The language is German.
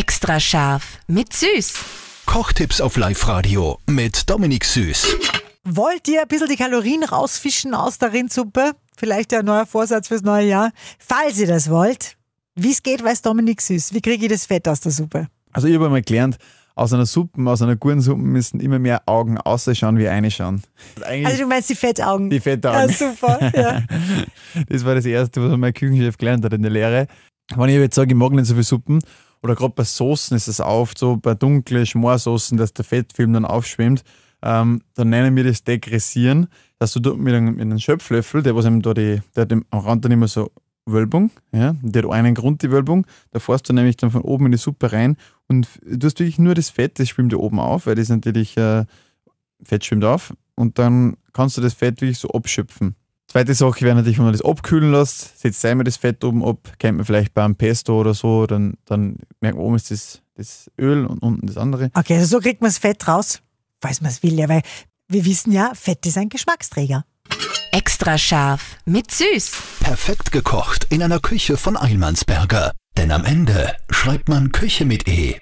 Extra scharf mit Süß. Kochtipps auf Live-Radio mit Dominik Süß. Wollt ihr ein bisschen die Kalorien rausfischen aus der Rindsuppe? Vielleicht ein neuer Vorsatz fürs neue Jahr. Falls ihr das wollt, wie es geht, weiß Dominik Süß. Wie kriege ich das Fett aus der Suppe? Also ich habe einmal gelernt, aus einer Suppe, aus einer guten Suppe müssen immer mehr Augen ausschauen wie eine schauen. also du meinst die Fettaugen? Die Fettaugen. Ja, super. Ja. das war das Erste, was mein Küchenchef gelernt hat in der Lehre. Wenn ich jetzt sage, ich mag nicht so viel Suppen, oder gerade bei Soßen ist es oft so, bei dunklen Schmorsoßen, dass der Fettfilm dann aufschwimmt. Ähm, dann nennen wir das Degressieren, dass du mit einem, mit einem Schöpflöffel, der was eben da die, der hat am Rand dann immer so Wölbung, ja, der hat einen Grund, die Wölbung, da fährst du nämlich dann von oben in die Suppe rein und du hast wirklich nur das Fett, das schwimmt da oben auf, weil das natürlich, äh, Fett schwimmt auf und dann kannst du das Fett wirklich so abschöpfen. Zweite Sache wäre natürlich, wenn man das abkühlen lässt, setzt einmal das Fett oben ab, kennt man vielleicht beim Pesto oder so, dann, dann merkt man, oben ist das, das Öl und unten das andere. Okay, also so kriegt man das Fett raus, falls man es will, ja, weil wir wissen ja, Fett ist ein Geschmacksträger. Extra scharf mit süß. Perfekt gekocht in einer Küche von Eilmannsberger. Denn am Ende schreibt man Küche mit E.